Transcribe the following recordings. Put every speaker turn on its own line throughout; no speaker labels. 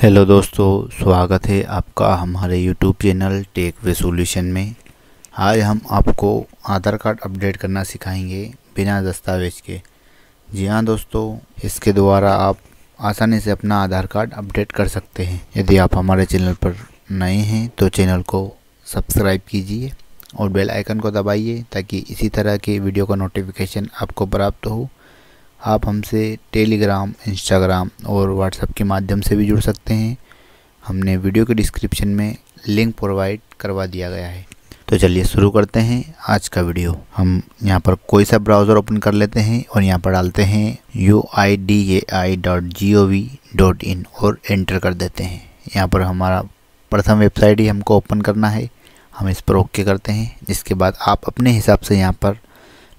hello दोस्तों स्वागत है आपका हमारे YouTube channel Tech Way Solution में आज हम आपको आधार कार्ड अपडेट करना सिखाएंगे बिना दस्तावेज के जी हाँ दोस्तों इसके द्वारा आप आसानी से अपना आधार कार्ड अपडेट कर सकते हैं यदि आप हमारे चैनल पर नए हैं तो चैनल को सब्सक्राइब कीजिए और बेल आइकन को दबाइए ताकि इसी तरह की वीडियो का नोटिफिकेशन आपको प्राप्त हो आप हमसे टेलीग्राम इंस्टाग्राम और व्हाट्सएप के माध्यम से भी जुड़ सकते हैं हमने वीडियो के डिस्क्रिप्शन में लिंक प्रोवाइड करवा दिया गया है तो चलिए शुरू करते हैं आज का वीडियो हम यहाँ पर कोई सा ब्राउज़र ओपन कर लेते हैं और यहाँ पर डालते हैं U I D A I dot G O V dot in और एंटर कर देते हैं यहाँ पर हमारा प्रथम वेबसाइट ही हमको ओपन करना है हम इस पर ओके करते हैं जिसके बाद आप अपने हिसाब से यहाँ पर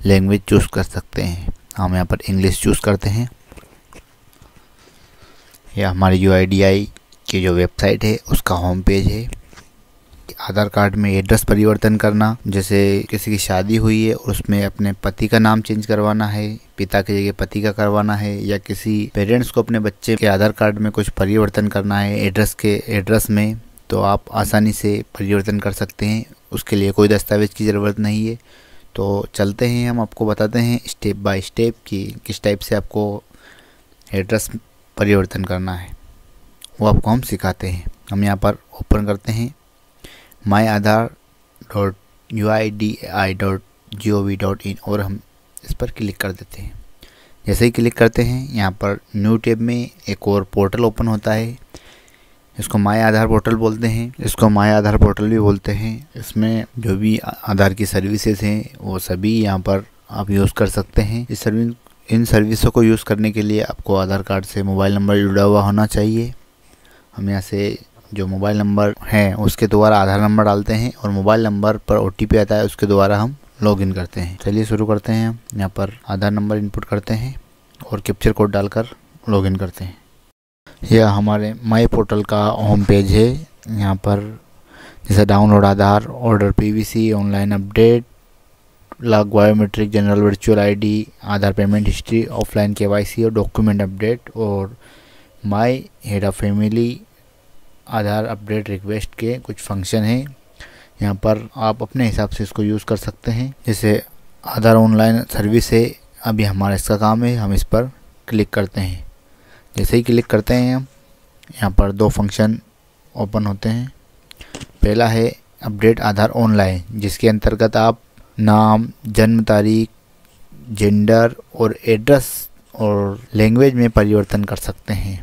लैंग्वेज चूज़ कर सकते हैं हम यहाँ पर इंग्लिश चूज़ करते हैं यह हमारे यू आई की जो वेबसाइट है उसका होम पेज है आधार कार्ड में एड्रेस परिवर्तन करना जैसे किसी की शादी हुई है और उसमें अपने पति का नाम चेंज करवाना है पिता की जगह पति का करवाना है या किसी पेरेंट्स को अपने बच्चे के आधार कार्ड में कुछ परिवर्तन करना है एड्रेस के एड्रेस में तो आप आसानी से परिवर्तन कर सकते हैं उसके लिए कोई दस्तावेज़ की ज़रूरत नहीं है तो चलते हैं हम आपको बताते हैं स्टेप बाय स्टेप कि किस टाइप से आपको एड्रेस परिवर्तन करना है वो आपको हम सिखाते हैं हम यहाँ पर ओपन करते हैं my Aadhaar dot U I D A dot G O V dot in in हम इस पर क्लिक कर देते हैं जैसे ही क्लिक करते हैं यहाँ पर न्यू टैब में एक और पोर्टल ओपन होता है इसको माय आधार पोर्टल बोलते हैं इसको माय आधार पोर्टल भी बोलते हैं इसमें जो भी आधार की सर्विसेज हैं वो सभी यहाँ पर आप यूज़ कर सकते हैं इस सर्विस इन सर्विसों को यूज़ करने के लिए आपको आधार कार्ड से मोबाइल नंबर जुड़ा हुआ होना चाहिए हम यहाँ से जो मोबाइल नंबर है उसके द्वारा आधार नंबर डालते हैं और मोबाइल नंबर पर ओ आता है उसके द्वारा हम लॉग करते हैं चलिए शुरू करते हैं यहाँ पर आधार नंबर इनपुट करते हैं और कैप्चर कोड डालकर लॉगिन करते हैं यह हमारे माई पोर्टल का होम पेज है यहाँ पर जैसे download Aadhaar order PVC online update log biometric general virtual ID Aadhaar payment history offline KYC और डॉक्यूमेंट अपडेट और my head of family Aadhaar update request के कुछ फंक्शन हैं यहाँ पर आप अपने हिसाब से इसको यूज़ कर सकते हैं जैसे आधार ऑनलाइन सर्विस है अभी हमारा इसका काम है हम इस पर क्लिक करते हैं जैसे ही क्लिक करते हैं हम यहाँ पर दो फंक्शन ओपन होते हैं पहला है अपडेट आधार ऑनलाइन जिसके अंतर्गत आप नाम जन्म तारीख जेंडर और एड्रेस और लैंग्वेज में परिवर्तन कर सकते हैं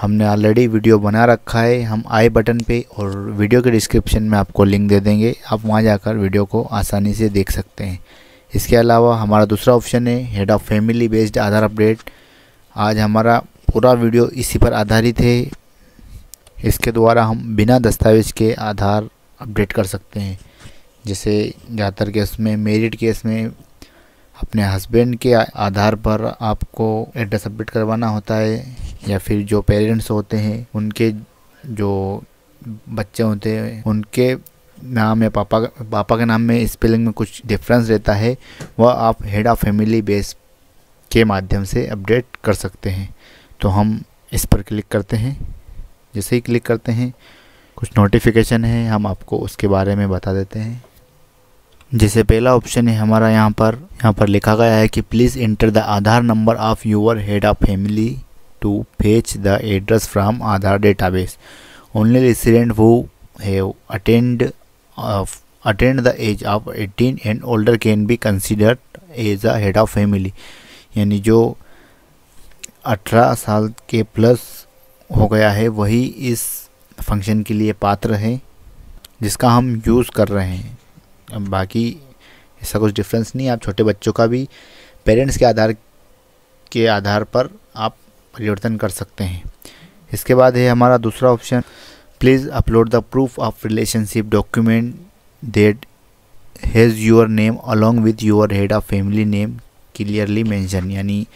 हमने ऑलरेडी वीडियो बना रखा है हम आई बटन पे और वीडियो के डिस्क्रिप्शन में आपको लिंक दे देंगे आप वहाँ जाकर वीडियो को आसानी से देख सकते हैं इसके अलावा हमारा दूसरा ऑप्शन है head of family based Aadhaar update आज हमारा पूरा वीडियो इसी पर आधारित है इसके द्वारा हम बिना दस्तावेज़ के आधार अपडेट कर सकते हैं जैसे ज़्यादातर केस में मेरिट केस में अपने हस्बैंड के आधार पर आपको एड्रेस अपडेट करवाना होता है या फिर जो पेरेंट्स होते हैं उनके जो बच्चे होते हैं उनके नाम या पापा पापा के नाम में स्पेलिंग में कुछ डिफरेंस रहता है वह आप हेड ऑफ़ फैमिली बेस के माध्यम से अपडेट कर सकते हैं तो हम इस पर क्लिक करते हैं जैसे ही क्लिक करते हैं कुछ नोटिफिकेशन है हम आपको उसके बारे में बता देते हैं जैसे पहला ऑप्शन है हमारा यहाँ पर यहाँ पर लिखा गया है कि please enter the Aadhaar number of your head of family to fetch the address from Aadhaar database only resident who have attained attained the age of 18 and older can be considered as a head of family यानी जो 18 साल के plus हो गया है वही इस function के लिए पात्र है जिसका हम यूज़ कर रहे हैं बाकी ऐसा कुछ डिफरेंस नहीं आप छोटे बच्चों का भी पेरेंट्स के आधार के आधार पर आप परिवर्तन कर सकते हैं इसके बाद है हमारा दूसरा option please upload the proof of relationship document that has your name along with your head of family name clearly mention यानी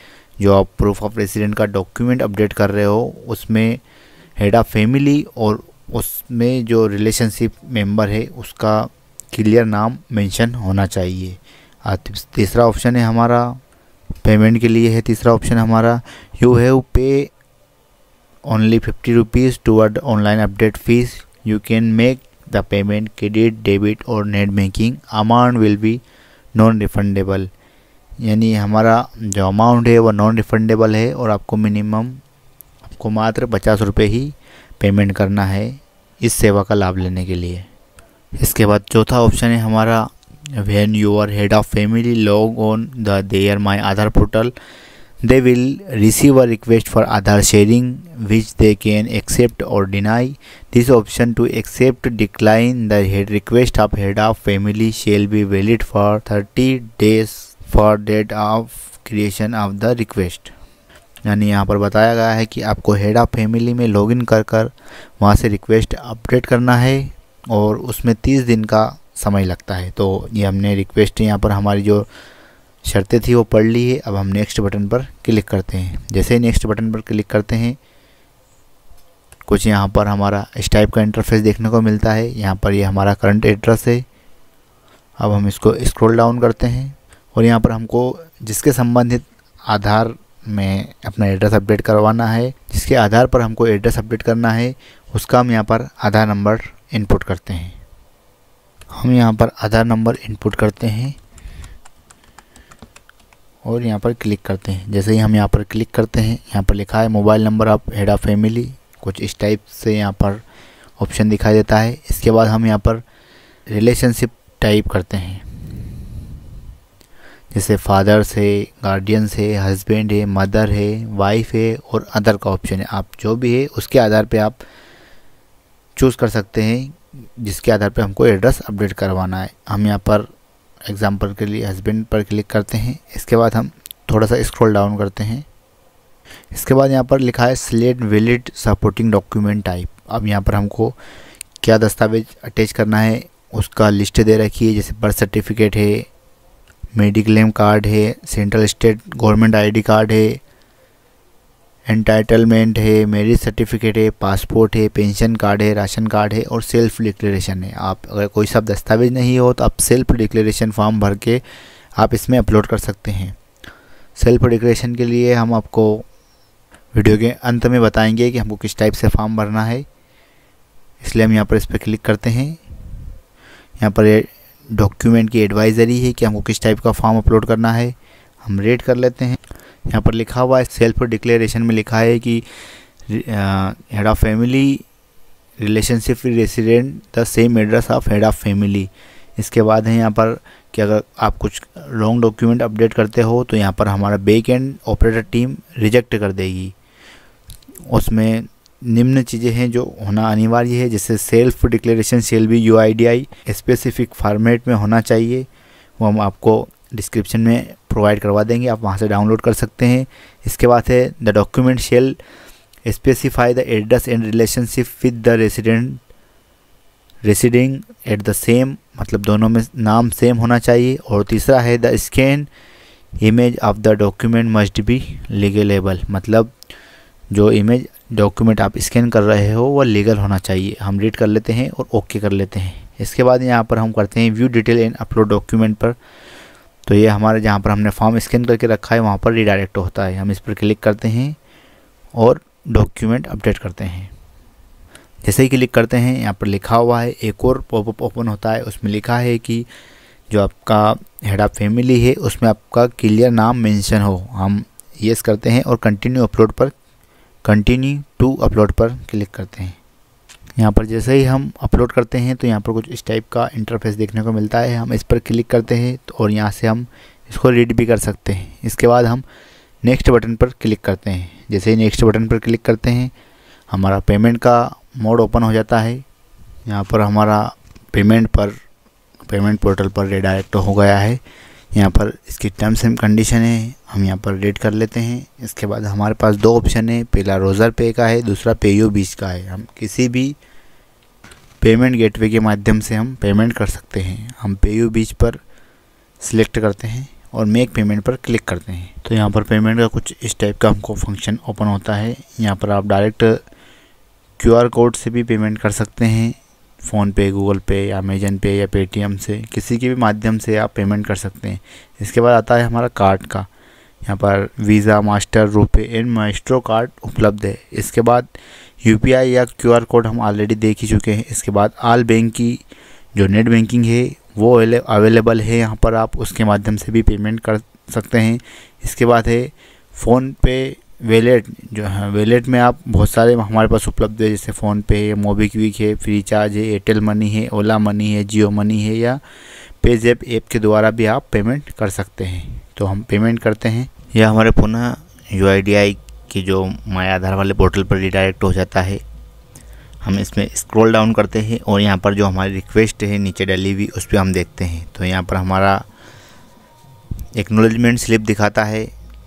जो आप प्रूफ ऑफ रेसिडेंट का डॉक्यूमेंट अपडेट कर रहे हो उसमें हेड ऑफ़ फैमिली और उसमें जो रिलेशनशिप मेंबर है उसका क्लियर नाम मेंशन होना चाहिए तीसरा ऑप्शन है हमारा पेमेंट के लिए है तीसरा ऑप्शन हमारा you have pay only fifty rupees toward online update fee you can make the payment credit debit और net banking amount will be non refundable यानी हमारा जो अमाउंट है वो नॉन रिफंडेबल है और आपको मिनिमम आपको मात्र पचास रुपये ही पेमेंट करना है इस सेवा का लाभ लेने के लिए इसके बाद चौथा ऑप्शन है हमारा when your head of family log on the they are my Aadhaar portal they will receive a request for Aadhaar sharing which they can accept और deny this option to accept decline the request of head of family shall be valid for thirty days for date of creation of the request यानी यहाँ पर बताया गया है कि आपको head of family में लॉगिन कर कर वहाँ से रिक्वेस्ट अपडेट करना है और उसमें तीस दिन का समय लगता है तो ये हमने रिक्वेस्ट यहाँ पर हमारी जो शर्तें थी वो पढ़ ली है अब हम नेक्स्ट बटन पर क्लिक करते हैं जैसे ही नेक्स्ट बटन पर क्लिक करते हैं कुछ यहाँ पर हमारा इस टाइप का इंटरफेस देखने को मिलता है यहाँ पर ये यह हमारा करंट एड्रेस है अब हम इसको इस्क्रोल डाउन करते हैं और यहाँ पर हमको जिसके संबंधित आधार में अपना एड्रेस अपडेट करवाना है जिसके आधार पर हमको एड्रेस अपडेट करना है उसका हम यहाँ पर आधार नंबर इनपुट करते हैं हम यहाँ पर आधार नंबर इनपुट करते हैं और यहाँ पर क्लिक करते हैं जैसे ही हम यहाँ पर क्लिक करते हैं यहाँ पर लिखा है mobile number of head of family कुछ इस टाइप से यहाँ पर ऑप्शन दिखाई देता है इसके बाद हम यहाँ पर रिलेशनशिप टाइप करते हैं जैसे फादर्स है गार्डियंस है हस्बैंड है मदर है वाइफ है और अदर का ऑप्शन है आप जो भी है उसके आधार पे आप चूज़ कर सकते हैं जिसके आधार पे हमको एड्रेस अपडेट करवाना है हम यहाँ पर एग्ज़ाम्पल के लिए हस्बैंड पर क्लिक करते हैं इसके बाद हम थोड़ा सा स्क्रॉल डाउन करते हैं इसके बाद यहाँ पर लिखा है select valid supporting document type अब यहाँ पर हमको क्या दस्तावेज अटैच करना है उसका लिस्ट दे रखी है जैसे बर्थ सर्टिफिकेट है मेडिक्लेम कार्ड है central state government ID card है एंटाइटलमेंट है मेरिज सर्टिफिकेट है पासपोर्ट है पेंशन कार्ड है राशन कार्ड है और सेल्फ डिक्लेरेशन है आप अगर कोई सब दस्तावेज नहीं हो तो आप सेल्फ डिक्लेरेशन फॉर्म भर के आप इसमें अपलोड कर सकते हैं सेल्फ डिक्लेरेशन के लिए हम आपको वीडियो के अंत में बताएंगे कि हमको किस टाइप से फॉर्म भरना है इसलिए हम यहाँ पर इस पर क्लिक करते हैं यहाँ पर डॉक्यूमेंट की एडवाइज़री है कि हमको किस टाइप का फॉर्म अपलोड करना है हम रेड कर लेते हैं यहाँ पर लिखा हुआ है सेल्फ डिक्लेरेशन में लिखा है कि head of family relationship resident the same address of head of family इसके बाद है यहाँ पर कि अगर आप कुछ लॉन्ग डॉक्यूमेंट अपडेट करते हो तो यहाँ पर हमारा back end operator team reject कर देगी उसमें निम्न चीज़ें हैं जो होना अनिवार्य है जैसे self declaration shall be you specific format में होना चाहिए वो हम आपको डिस्क्रिप्शन में प्रोवाइड करवा देंगे आप वहाँ से डाउनलोड कर सकते हैं इसके बाद है the document shall specify the address and relationship with the resident residing at the same मतलब दोनों में नाम सेम होना चाहिए और तीसरा है the scan image of the document must be legible मतलब जो इमेज डॉक्यूमेंट आप स्कैन कर रहे हो वह लीगल होना चाहिए हम रीड कर लेते हैं और ओके कर लेते हैं इसके बाद यहाँ पर हम करते हैं view detail and upload document पर तो ये हमारे जहाँ पर हमने फॉर्म स्कैन करके रखा है वहाँ पर रिडायरेक्ट होता है हम इस पर क्लिक करते हैं और डॉक्यूमेंट अपडेट करते हैं जैसे ही क्लिक करते हैं यहाँ पर लिखा हुआ है एक और पॉपअप ओपन होता है उसमें लिखा है कि जो आपका हेड ऑफ़ फैमिली है उसमें आपका क्लियर नाम मेंशन हो हम येस करते हैं और कंटिन्यू अपलोड पर कंटिन्यू टू अपलोड पर क्लिक करते हैं यहाँ पर जैसे ही हम अपलोड करते हैं तो यहाँ पर कुछ इस टाइप का इंटरफेस देखने को मिलता है हम इस पर क्लिक करते हैं तो और यहाँ से हम इसको रीड भी कर सकते हैं इसके बाद हम नेक्स्ट बटन पर क्लिक करते हैं जैसे ही नेक्स्ट बटन पर क्लिक करते हैं हमारा पेमेंट का मोड ओपन हो जाता है यहाँ पर हमारा पेमेंट पर पेमेंट पोर्टल पर रिडायरेक्ट हो गया है यहाँ पर इसकी टर्म्स एंड कंडीशन है हम यहाँ पर रेड कर लेते हैं इसके बाद हमारे पास दो ऑप्शन है पहला रोज़र पे का है दूसरा पेयू बीच का है हम किसी भी पेमेंट गेटवे के माध्यम से हम पेमेंट कर सकते हैं हम यू बीच पर सिलेक्ट करते हैं और मेक पेमेंट पर क्लिक करते हैं तो यहाँ पर पेमेंट का कुछ इस टाइप का हमको फंक्शन ओपन होता है यहाँ पर आप डायरेक्ट क्यूआर कोड से भी पेमेंट कर सकते हैं फ़ोन पे गूगल पे या अमेजन पे या पेटीएम से किसी के भी माध्यम से आप पेमेंट कर सकते हैं इसके बाद आता है हमारा कार्ड का यहाँ पर Visa master RuPay and Maestro card उपलब्ध है इसके बाद यूपीआई या क्यूआर कोड हम ऑलरेडी देख ही चुके हैं इसके बाद आल बैंक की जो नेट बैंकिंग है वो अवेलेबल है यहाँ पर आप उसके माध्यम से भी पेमेंट कर सकते हैं इसके बाद है फ़ोन पे वेलेट जो है वेलेट में आप बहुत सारे हमारे पास उपलब्ध है जैसे फ़ोनपे है मोबीक्विक है फ्री चार्ज है एयरटेल मनी है ओला मनी है जियो मनी है या पेजैप ऐप के द्वारा भी आप पेमेंट कर सकते हैं तो हम पेमेंट करते हैं यह हमारे पुनः यू की जो माया आधार वाले पोर्टल पर रिडायरेक्ट हो जाता है हम इसमें स्क्रॉल डाउन करते हैं और यहाँ पर जो हमारी रिक्वेस्ट है नीचे डली हुई उस पर हम देखते हैं तो यहाँ पर हमारा एक्नोलेजमेंट स्लिप दिखाता है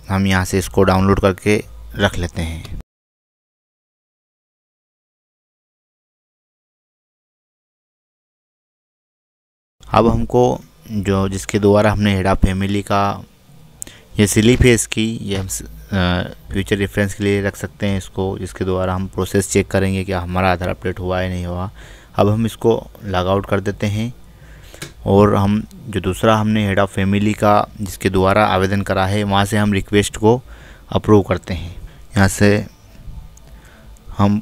हम यहाँ से इसको डाउनलोड करके रख लेते हैं अब हमको जो जिसके द्वारा हमने हेडा फैमिली का ये सिली फेस की ये हम फ्यूचर रेफरेंस के लिए रख सकते हैं इसको जिसके द्वारा हम प्रोसेस चेक करेंगे कि हमारा आधार अपडेट हुआ या नहीं हुआ अब हम इसको लॉग आउट कर देते हैं और हम जो दूसरा हमने हेड ऑफ़ फैमिली का जिसके द्वारा आवेदन करा है वहाँ से हम रिक्वेस्ट को अप्रूव करते हैं यहाँ से हम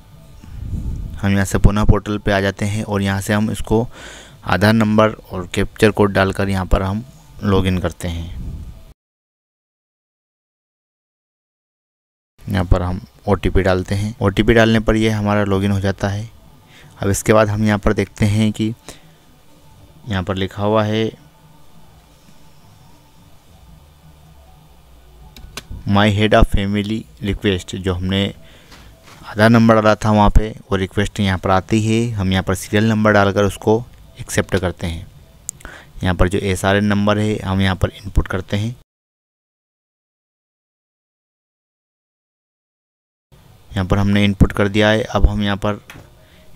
हम यहाँ से पुनः पोर्टल पे आ जाते हैं और यहाँ से हम इसको आधार नंबर और कैप्चर कोड डालकर यहाँ पर हम लॉगिन करते हैं यहाँ पर हम ओ डालते हैं ओ डालने पर यह हमारा लॉगिन हो जाता है अब इसके बाद हम यहाँ पर देखते हैं कि यहाँ पर लिखा हुआ है my head of family request जो हमने आधार नंबर डाला था वहाँ पे वो रिक्वेस्ट यहाँ पर आती है हम यहाँ पर सीरियल नंबर डालकर उसको एक्सेप्ट करते हैं यहाँ पर जो एस आर एन नंबर है हम यहाँ पर इनपुट करते हैं यहाँ पर हमने इनपुट कर दिया है अब हम यहाँ पर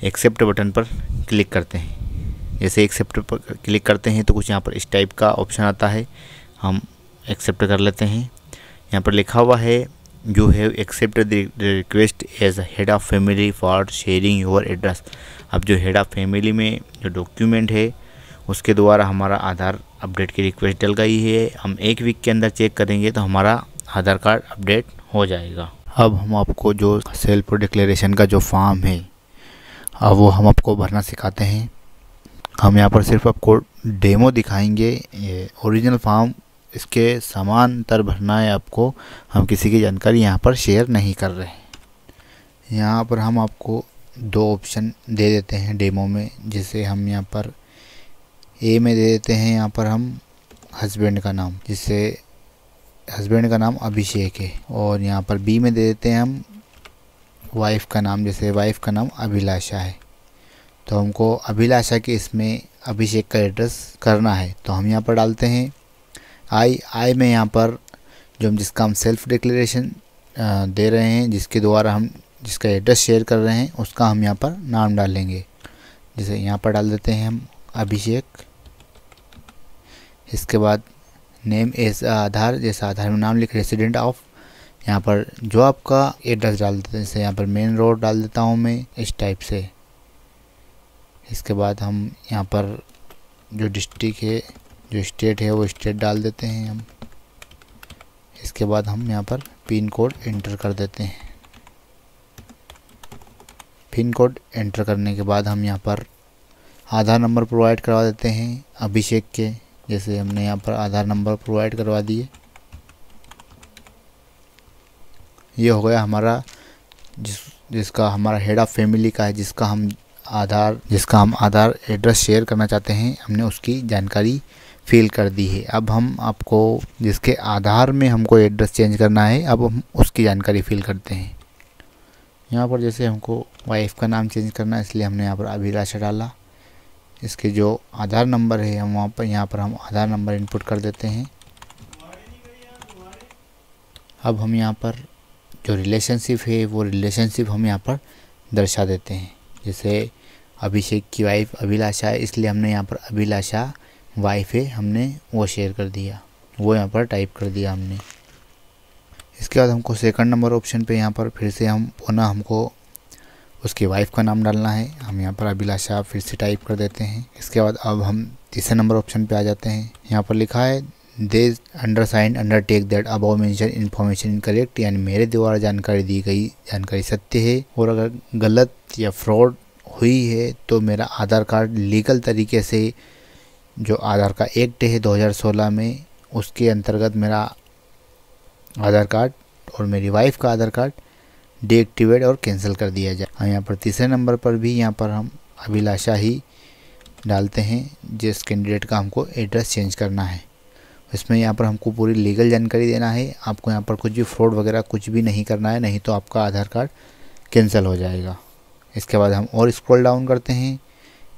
एक्सेप्ट बटन पर क्लिक करते हैं जैसे एक्सेप्ट पर क्लिक करते हैं तो कुछ यहाँ पर इस टाइप का ऑप्शन आता है हम एक्सेप्ट कर लेते हैं यहाँ पर लिखा हुआ है you have accept request as head of family for sharing your address अब जो हेड ऑफ़ फैमिली में जो डॉक्यूमेंट है उसके द्वारा हमारा आधार अपडेट की रिक्वेस्ट डल गई है हम एक वीक के अंदर चेक करेंगे तो हमारा आधार कार्ड अपडेट हो जाएगा अब हम आपको जो सेल्फ डिक्लेरेशन का जो फॉर्म है अब वो हम आपको भरना सिखाते हैं हम यहाँ पर सिर्फ आपको डेमो दिखाएंगे ये ओरिजिनल फॉर्म इसके तर भरना है आपको हम किसी की जानकारी यहाँ पर शेयर नहीं कर रहे यहाँ पर हम आपको दो ऑप्शन दे देते हैं डेमो में जिसे हम यहाँ पर ए में दे देते हैं यहाँ पर हम हस्बैंड का नाम जिसे हस्बैंड का नाम अभिषेक है और यहाँ पर बी में दे देते हैं हम वाइफ का नाम जैसे वाइफ का नाम अभिलाषा है तो हमको अभिलाषा के इसमें अभिषेक का एड्रेस करना है तो हम यहाँ पर डालते हैं आई आई में यहाँ पर जो हम जिसका हम सेल्फ डिक्लेरेशन दे रहे हैं जिसके द्वारा हम जिसका एड्रेस शेयर कर रहे हैं उसका हम यहाँ पर नाम डालेंगे जैसे यहाँ पर डाल देते हैं हम अभिषेक इसके बाद नेम एज आधार जैसा आधार में नाम लिख रेसिडेंट ऑफ यहाँ पर जो आपका एड्रेस डाल देते हैं जैसे यहाँ पर मेन रोड डाल देता हूँ मैं इस टाइप से इसके बाद हम यहाँ पर जो डिस्ट्रिक्ट है जो स्टेट है वो स्टेट डाल देते हैं हम इसके बाद हम यहाँ पर पिन कोड एंटर कर देते हैं पिन कोड एंटर करने के बाद हम यहाँ पर आधार नंबर प्रोवाइड करवा देते हैं अभिषेक के जैसे हमने यहाँ पर आधार नंबर प्रोवाइड करवा दिए ये हो गया हमारा जिस जिसका हमारा हेड ऑफ़ फैमिली का है जिसका हम आधार जिसका हम आधार एड्रेस शेयर करना चाहते हैं हमने उसकी जानकारी फिल कर दी है अब हम आपको जिसके आधार में हमको एड्रेस चेंज करना है अब हम उसकी जानकारी फिल करते हैं यहाँ पर जैसे हमको वाइफ़ का नाम चेंज करना है इसलिए हमने यहाँ पर अभिलाषा डाला इसके जो आधार नंबर है हम वहाँ पर यहाँ पर हम आधार नंबर इनपुट कर देते हैं अब हम यहाँ पर जो रिलेशनशिप है वो रिलेशनशिप हम यहाँ पर दर्शा देते हैं जैसे अभिषेक की वाइफ अभिलाषा है इसलिए हमने यहाँ पर अभिलाषा वाइफ है हमने वो शेयर कर दिया वो यहाँ पर टाइप कर दिया हमने इसके बाद हमको सेकंड नंबर ऑप्शन पे यहाँ पर फिर से हम पुनः हमको उसकी वाइफ का नाम डालना है हम यहाँ पर अभिलाषा फिर से टाइप कर देते हैं इसके बाद अब हम तीसरे नंबर ऑप्शन पे आ जाते हैं यहाँ पर लिखा है the undersigned undertake that above mentioned information in correct यानी मेरे द्वारा जानकारी दी गई जानकारी सत्य है और अगर गलत या फ्रॉड हुई है तो मेरा आधार कार्ड लीगल तरीके से जो आधार का एक्ट है 2016 में उसके अंतर्गत मेरा आधार कार्ड और मेरी वाइफ का आधार कार्ड डीएक्टिवेट और कैंसिल कर दिया जाए और हाँ, यहाँ पर तीसरे नंबर पर भी यहाँ पर हम अभिलाषा ही डालते हैं जिस कैंडिडेट का हमको एड्रेस चेंज करना है इसमें यहाँ पर हमको पूरी लीगल जानकारी देना है आपको यहाँ पर कुछ भी फ्रॉड वगैरह कुछ भी नहीं करना है नहीं तो आपका आधार कार्ड कैंसिल हो जाएगा इसके बाद हम और स्क्रॉल डाउन करते हैं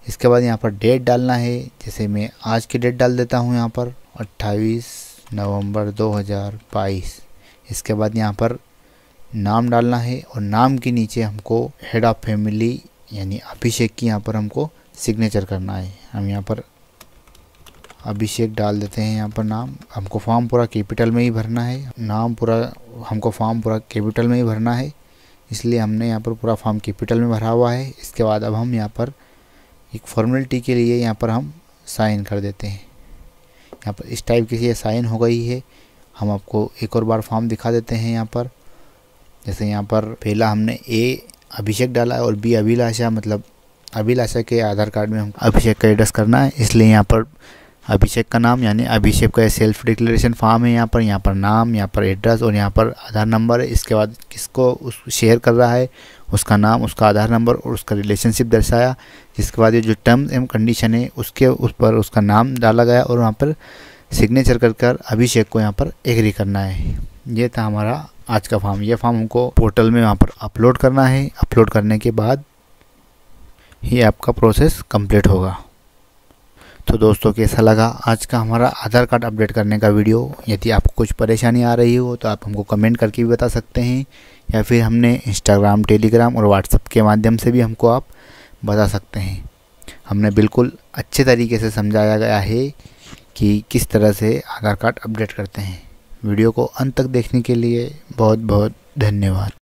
इसके बाद यहाँ पर डेट डालना है जैसे मैं आज की डेट डाल देता हूँ यहाँ पर अट्ठाईस नवंबर 2022 इसके बाद यहाँ पर नाम डालना है और नाम के नीचे हमको हेड ऑफ फैमिली यानी अभिषेक की यहाँ पर हमको सिग्नेचर करना है हम यहाँ पर अभिषेक डाल देते हैं यहाँ पर नाम हमको फॉर्म पूरा कैपिटल में ही भरना है नाम पूरा हमको फॉर्म पूरा कैपिटल में ही भरना है इसलिए हमने यहाँ पर पूरा फॉर्म कैपिटल में भरा हुआ है इसके बाद अब हम यहाँ पर एक फॉर्मेलिटी के लिए यहाँ पर हम साइन कर देते हैं यहाँ पर इस टाइप की साइन हो गई है हम आपको एक और बार फॉर्म दिखा देते हैं यहाँ पर जैसे यहाँ पर पहला हमने ए अभिषेक डाला है और बी अभिलाषा मतलब अभिलाषा के आधार कार्ड में हम अभिषेक का एड्रेस करना है इसलिए यहाँ पर अभिषेक का नाम यानी अभिषेक का सेल्फ डिक्लेरेशन फॉर्म है यहाँ पर यहाँ पर नाम यहाँ पर एड्रेस और यहाँ पर आधार नंबर है इसके बाद किसको उस शेयर कर रहा है उसका नाम उसका आधार नंबर और उसका रिलेशनशिप दर्शाया जिसके बाद ये जो टर्म्स एंड कंडीशन है उसके उस पर उसका नाम डाला गया और वहाँ पर सिग्नेचर कर कर अभिषेक को यहाँ पर एग्री करना है ये था हमारा आज का फॉर्म ये फॉर्म हमको पोर्टल में वहाँ पर अपलोड करना है अपलोड करने के बाद ही आपका प्रोसेस कंप्लीट होगा तो दोस्तों कैसा लगा आज का हमारा आधार कार्ड अपडेट करने का वीडियो यदि आपको कुछ परेशानी आ रही हो तो आप हमको कमेंट करके भी बता सकते हैं या फिर हमने इंस्टाग्राम टेलीग्राम और व्हाट्सअप के माध्यम से भी हमको आप बता सकते हैं हमने बिल्कुल अच्छे तरीके से समझाया गया है कि किस तरह से आधार कार्ड अपडेट करते हैं वीडियो को अंत तक देखने के लिए बहुत बहुत धन्यवाद